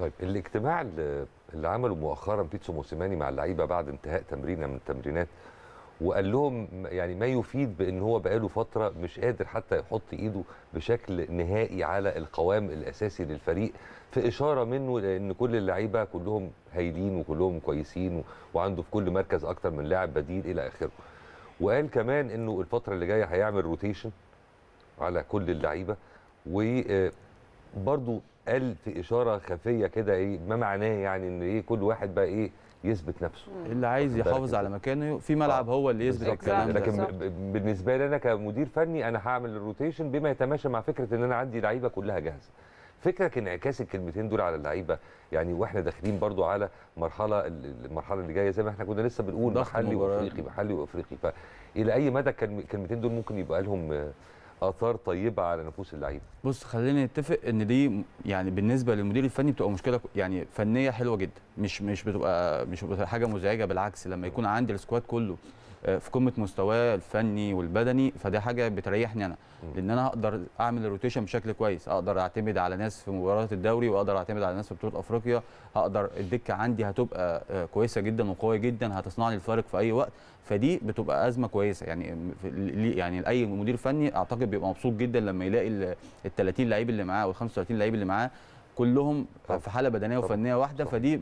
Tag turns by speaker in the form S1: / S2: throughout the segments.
S1: طيب الاجتماع اللي عمله مؤخرا بيتسو موسيماني مع اللعيبه بعد انتهاء تمرينه من التمرينات وقال لهم يعني ما يفيد بان هو بقاله فتره مش قادر حتى يحط ايده بشكل نهائي على القوام الاساسي للفريق في اشاره منه لان كل اللعيبه كلهم هايلين وكلهم كويسين وعنده في كل مركز اكتر من لاعب بديل الى اخره. وقال كمان انه الفتره اللي جايه هيعمل روتيشن على كل اللعيبه وبرضه آه، قال في اشاره خفيه كده ايه ما معناه يعني ان ايه كل واحد بقى ايه يثبت نفسه اللي عايز يحافظ على مكانه في ملعب آه. هو اللي يثبت الكلام ده لكن بالنسبه لي انا كمدير فني انا هعمل الروتيشن بما يتماشى مع فكره ان انا عندي لعيبه كلها جاهزه فكرك انعكاس الكلمتين دول على اللعيبه يعني واحنا داخلين برضو على مرحله المرحله اللي جايه زي ما احنا كنا لسه بنقول محلي وافريقي محلي وافريقي فالى اي مدى الكلمتين دول ممكن يبقى لهم اثار طيبه على نفوس اللعيبه
S2: بص خلينا نتفق ان دي يعني بالنسبه للمدير الفني بتبقى مشكله يعني فنيه حلوه جدا مش مش بتبقى مش بتبقى حاجه مزعجه بالعكس لما يكون عندي السكواد كله آه، في قمه مستواه الفني والبدني فده حاجه بتريحني انا لان انا هقدر اعمل الروتيشن بشكل كويس اقدر اعتمد على ناس في مباراه الدوري واقدر اعتمد على ناس في بطوله افريقيا هقدر الدكه عندي هتبقى آه، كويسه جدا وقويه جدا هتصنع لي الفارق في اي وقت فدي بتبقى ازمه كويسه يعني يعني لاي مدير فني اعتقد بيبقى مبسوط جدا لما يلاقي ال 30 لعيب اللي معاه وال 35 لعيب اللي معاه كلهم في حاله بدنيه وفنيه واحده فدي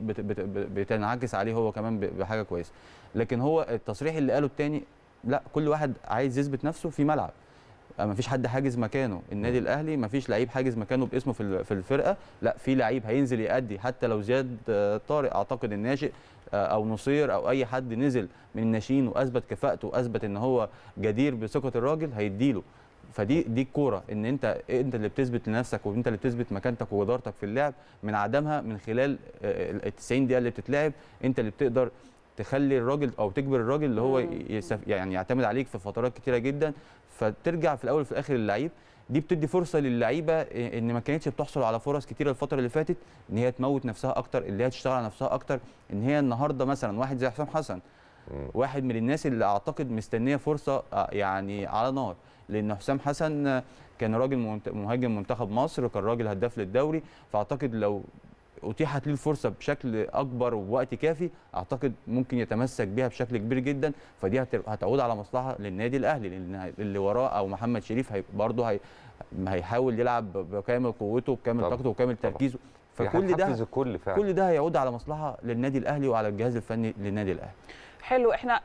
S2: بتنعكس عليه هو كمان بحاجه كويسه لكن هو التصريح اللي قاله الثاني لا كل واحد عايز يثبت نفسه في ملعب أه، ما فيش حد حاجز مكانه النادي الاهلي ما فيش لعيب حاجز مكانه باسمه في في الفرقه لا في لعيب هينزل يأدي حتى لو زياد آه، طارق اعتقد الناشئ آه، او نصير او اي حد نزل من الناشئين واثبت كفاءته واثبت ان هو جدير بثقه الراجل هيديله فدي دي الكوره ان انت انت اللي بتثبت لنفسك وانت اللي بتثبت مكانتك وادارتك في اللعب من عدمها من خلال آه، ال 90 دقيقه اللي بتتلعب انت اللي بتقدر تخلي الراجل او تجبر الراجل اللي هو يعني يعتمد عليك في فترات كتيره جدا فترجع في الاول وفي الاخر للعيب دي بتدي فرصه للعيبه آه، ان ما كانتش بتحصل على فرص كتيره الفتره اللي فاتت ان هي تموت نفسها اكتر اللي هي تشتغل على نفسها اكتر ان هي النهارده مثلا واحد زي حسام حسن واحد من الناس اللي اعتقد مستنيه فرصه آه، يعني على نار لان حسام حسن كان راجل مهاجم منتخب مصر وكان راجل هداف للدوري فاعتقد لو اتيحت له الفرصه بشكل اكبر ووقت كافي اعتقد ممكن يتمسك بها بشكل كبير جدا فدي هتعود على مصلحه للنادي الاهلي لان اللي وراه او محمد شريف برضه هي هيحاول يلعب بكامل قوته وبكامل طاقته وكامل تركيزه فكل يعني ده كل ده هيعود على مصلحه للنادي الاهلي وعلى الجهاز الفني للنادي الاهلي حلو احنا